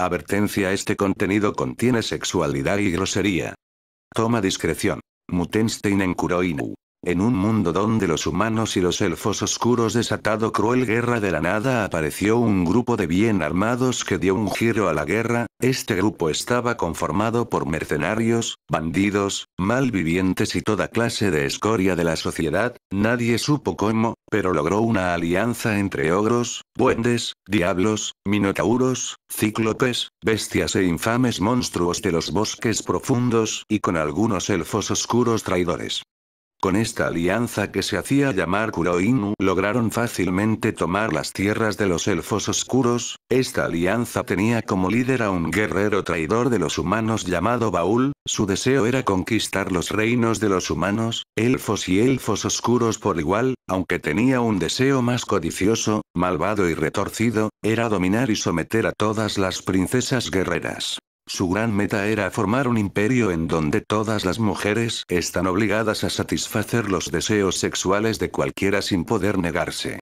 Avertencia este contenido contiene sexualidad y grosería. Toma discreción. Mutenstein en Kuroinu. En un mundo donde los humanos y los elfos oscuros desatado cruel guerra de la nada apareció un grupo de bien armados que dio un giro a la guerra, este grupo estaba conformado por mercenarios, bandidos, malvivientes y toda clase de escoria de la sociedad, nadie supo cómo, pero logró una alianza entre ogros, Buendes, diablos, minotauros, cíclopes, bestias e infames monstruos de los bosques profundos y con algunos elfos oscuros traidores. Con esta alianza que se hacía llamar Kuroinu lograron fácilmente tomar las tierras de los elfos oscuros, esta alianza tenía como líder a un guerrero traidor de los humanos llamado Baúl, su deseo era conquistar los reinos de los humanos, elfos y elfos oscuros por igual, aunque tenía un deseo más codicioso, malvado y retorcido, era dominar y someter a todas las princesas guerreras. Su gran meta era formar un imperio en donde todas las mujeres están obligadas a satisfacer los deseos sexuales de cualquiera sin poder negarse.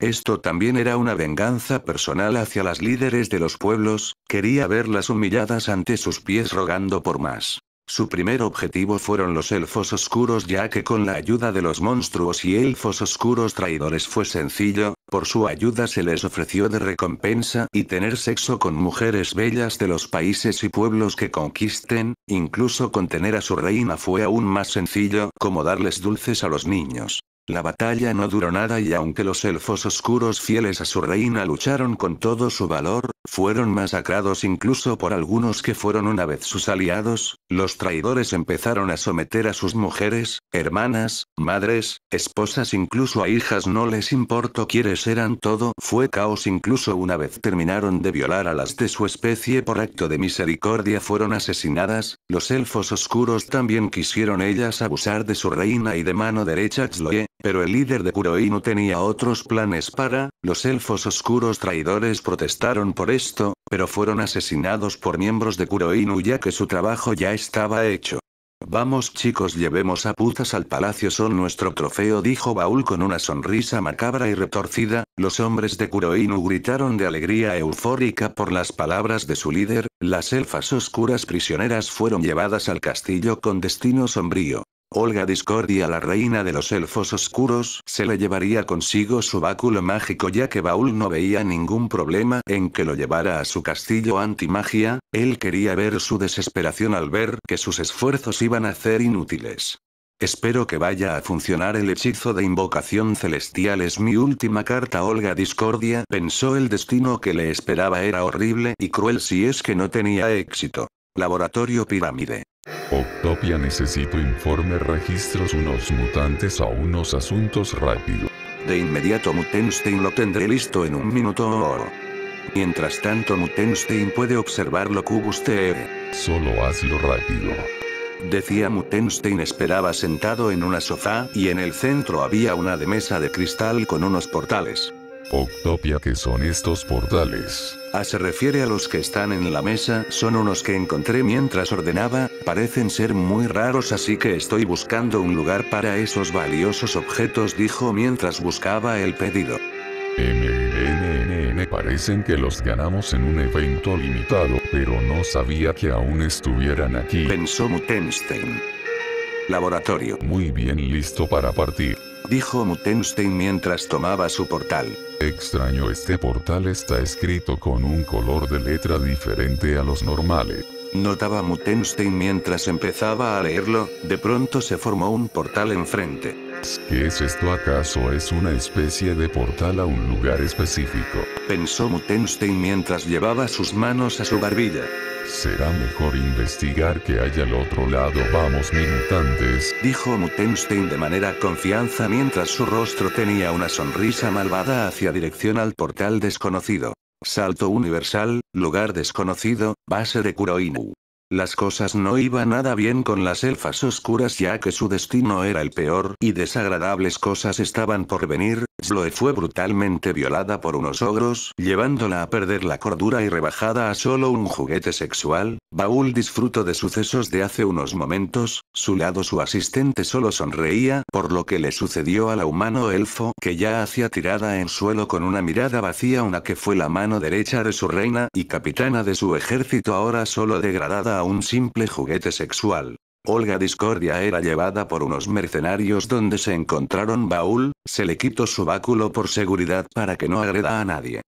Esto también era una venganza personal hacia las líderes de los pueblos, quería verlas humilladas ante sus pies rogando por más. Su primer objetivo fueron los elfos oscuros ya que con la ayuda de los monstruos y elfos oscuros traidores fue sencillo, por su ayuda se les ofreció de recompensa y tener sexo con mujeres bellas de los países y pueblos que conquisten, incluso contener a su reina fue aún más sencillo como darles dulces a los niños. La batalla no duró nada y aunque los elfos oscuros fieles a su reina lucharon con todo su valor, fueron masacrados incluso por algunos que fueron una vez sus aliados, los traidores empezaron a someter a sus mujeres, hermanas, madres, esposas incluso a hijas no les importó quiénes eran todo fue caos incluso una vez terminaron de violar a las de su especie por acto de misericordia fueron asesinadas, los elfos oscuros también quisieron ellas abusar de su reina y de mano derecha xloe pero el líder de no tenía otros planes para, los elfos oscuros traidores protestaron por esto, pero fueron asesinados por miembros de Kuroinu ya que su trabajo ya estaba hecho. Vamos chicos llevemos a putas al palacio son nuestro trofeo dijo Baúl con una sonrisa macabra y retorcida, los hombres de Kuroinu gritaron de alegría eufórica por las palabras de su líder, las elfas oscuras prisioneras fueron llevadas al castillo con destino sombrío. Olga Discordia la reina de los elfos oscuros se le llevaría consigo su báculo mágico ya que Baúl no veía ningún problema en que lo llevara a su castillo antimagia, él quería ver su desesperación al ver que sus esfuerzos iban a ser inútiles. Espero que vaya a funcionar el hechizo de invocación celestial es mi última carta Olga Discordia pensó el destino que le esperaba era horrible y cruel si es que no tenía éxito. Laboratorio Pirámide Octopia necesito informe registros unos mutantes a unos asuntos rápido. De inmediato Mutenstein lo tendré listo en un minuto. Mientras tanto Mutenstein puede lo que usted Solo hazlo rápido. Decía Mutenstein esperaba sentado en una sofá y en el centro había una de mesa de cristal con unos portales. Octopia ¿qué son estos portales? A se refiere a los que están en la mesa, son unos que encontré mientras ordenaba, parecen ser muy raros así que estoy buscando un lugar para esos valiosos objetos dijo mientras buscaba el pedido. MNNN parecen que los ganamos en un evento limitado, pero no sabía que aún estuvieran aquí. Pensó Mutenstein. Laboratorio. Muy bien, listo para partir. Dijo Mutenstein mientras tomaba su portal. Extraño, este portal está escrito con un color de letra diferente a los normales. Notaba Mutenstein mientras empezaba a leerlo, de pronto se formó un portal enfrente. ¿Qué es esto acaso? Es una especie de portal a un lugar específico pensó Mutenstein mientras llevaba sus manos a su barbilla. Será mejor investigar que hay al otro lado. Vamos, militantes, dijo Mutenstein de manera confianza mientras su rostro tenía una sonrisa malvada hacia dirección al portal desconocido. Salto Universal, lugar desconocido, base de Kuroinu. Las cosas no iban nada bien con las elfas oscuras ya que su destino era el peor y desagradables cosas estaban por venir, Sloe fue brutalmente violada por unos ogros, llevándola a perder la cordura y rebajada a solo un juguete sexual, Baúl disfrutó de sucesos de hace unos momentos, su lado su asistente solo sonreía por lo que le sucedió a la humano elfo que ya hacía tirada en suelo con una mirada vacía una que fue la mano derecha de su reina y capitana de su ejército ahora solo degradada a un simple juguete sexual. Olga Discordia era llevada por unos mercenarios donde se encontraron baúl, se le quitó su báculo por seguridad para que no agreda a nadie.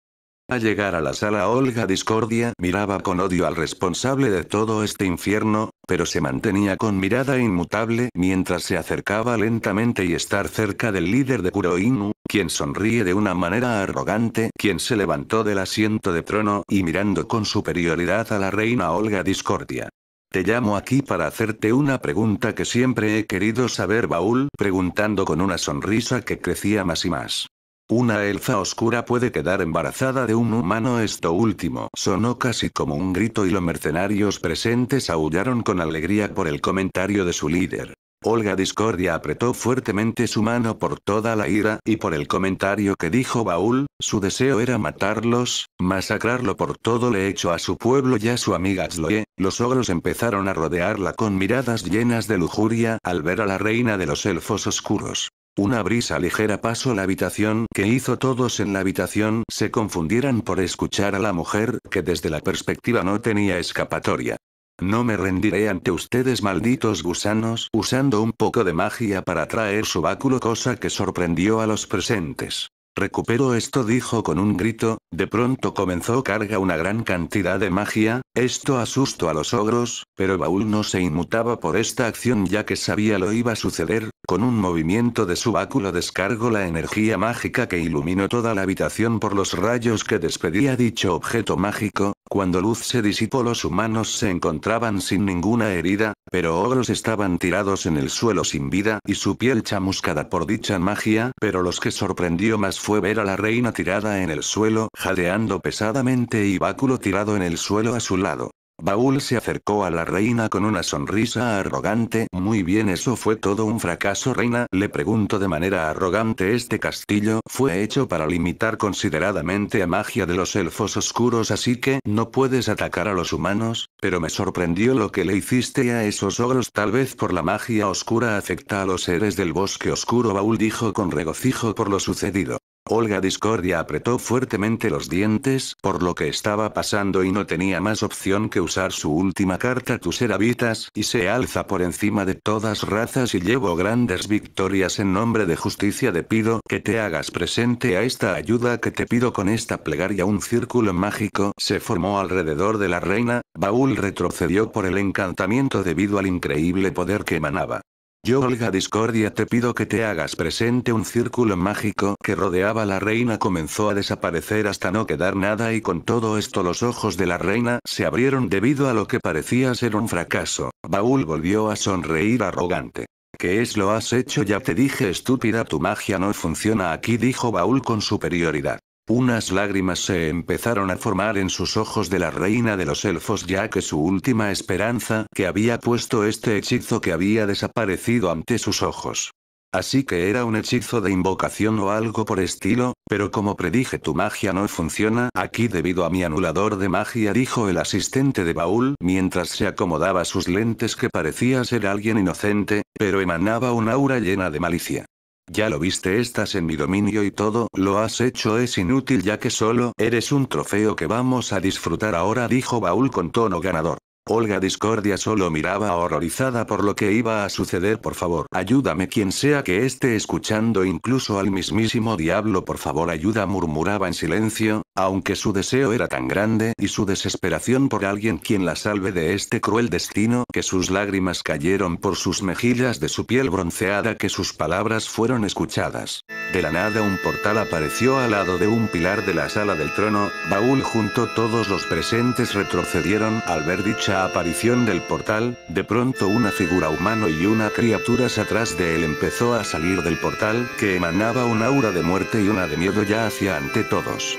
Al llegar a la sala Olga Discordia miraba con odio al responsable de todo este infierno, pero se mantenía con mirada inmutable mientras se acercaba lentamente y estar cerca del líder de Kuroinu, quien sonríe de una manera arrogante, quien se levantó del asiento de trono y mirando con superioridad a la reina Olga Discordia. Te llamo aquí para hacerte una pregunta que siempre he querido saber, Baúl, preguntando con una sonrisa que crecía más y más. Una elfa oscura puede quedar embarazada de un humano. Esto último sonó casi como un grito y los mercenarios presentes aullaron con alegría por el comentario de su líder. Olga Discordia apretó fuertemente su mano por toda la ira y por el comentario que dijo Baúl, su deseo era matarlos, masacrarlo por todo le hecho a su pueblo y a su amiga Zloe. Los ogros empezaron a rodearla con miradas llenas de lujuria al ver a la reina de los elfos oscuros. Una brisa ligera pasó la habitación que hizo todos en la habitación se confundieran por escuchar a la mujer que desde la perspectiva no tenía escapatoria. No me rendiré ante ustedes malditos gusanos, usando un poco de magia para traer su báculo cosa que sorprendió a los presentes. Recupero esto dijo con un grito, de pronto comenzó carga una gran cantidad de magia, esto asustó a los ogros, pero Baúl no se inmutaba por esta acción ya que sabía lo iba a suceder, con un movimiento de su báculo descargó la energía mágica que iluminó toda la habitación por los rayos que despedía dicho objeto mágico, cuando luz se disipó los humanos se encontraban sin ninguna herida, pero ogros estaban tirados en el suelo sin vida y su piel chamuscada por dicha magia, pero los que sorprendió más fue ver a la reina tirada en el suelo, jadeando pesadamente y báculo tirado en el suelo a su lado. Baúl se acercó a la reina con una sonrisa arrogante. Muy bien, eso fue todo un fracaso, reina. Le pregunto de manera arrogante, este castillo fue hecho para limitar consideradamente a magia de los elfos oscuros, así que no puedes atacar a los humanos, pero me sorprendió lo que le hiciste a esos ogros. Tal vez por la magia oscura afecta a los seres del bosque oscuro. Baúl dijo con regocijo por lo sucedido. Olga Discordia apretó fuertemente los dientes por lo que estaba pasando y no tenía más opción que usar su última carta Tuseravitas y se alza por encima de todas razas y llevo grandes victorias en nombre de justicia Te pido que te hagas presente a esta ayuda que te pido con esta plegaria un círculo mágico se formó alrededor de la reina, Baúl retrocedió por el encantamiento debido al increíble poder que emanaba. Yo Olga Discordia te pido que te hagas presente un círculo mágico que rodeaba a la reina comenzó a desaparecer hasta no quedar nada y con todo esto los ojos de la reina se abrieron debido a lo que parecía ser un fracaso. Baúl volvió a sonreír arrogante. ¿Qué es lo has hecho? Ya te dije estúpida tu magia no funciona aquí dijo Baúl con superioridad. Unas lágrimas se empezaron a formar en sus ojos de la reina de los elfos ya que su última esperanza que había puesto este hechizo que había desaparecido ante sus ojos. Así que era un hechizo de invocación o algo por estilo, pero como predije tu magia no funciona aquí debido a mi anulador de magia dijo el asistente de Baúl mientras se acomodaba sus lentes que parecía ser alguien inocente, pero emanaba un aura llena de malicia. Ya lo viste, estás en mi dominio y todo lo has hecho es inútil ya que solo eres un trofeo que vamos a disfrutar ahora, dijo Baúl con tono ganador. Olga Discordia solo miraba horrorizada por lo que iba a suceder. Por favor, ayúdame quien sea que esté escuchando, incluso al mismísimo diablo, por favor, ayuda, murmuraba en silencio, aunque su deseo era tan grande y su desesperación por alguien quien la salve de este cruel destino, que sus lágrimas cayeron por sus mejillas de su piel bronceada, que sus palabras fueron escuchadas. De la nada un portal apareció al lado de un pilar de la sala del trono, Baúl junto todos los presentes retrocedieron al ver dicha la aparición del portal, de pronto una figura humano y una criatura atrás de él empezó a salir del portal que emanaba un aura de muerte y una de miedo ya hacia ante todos.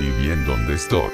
¿Y bien dónde estoy?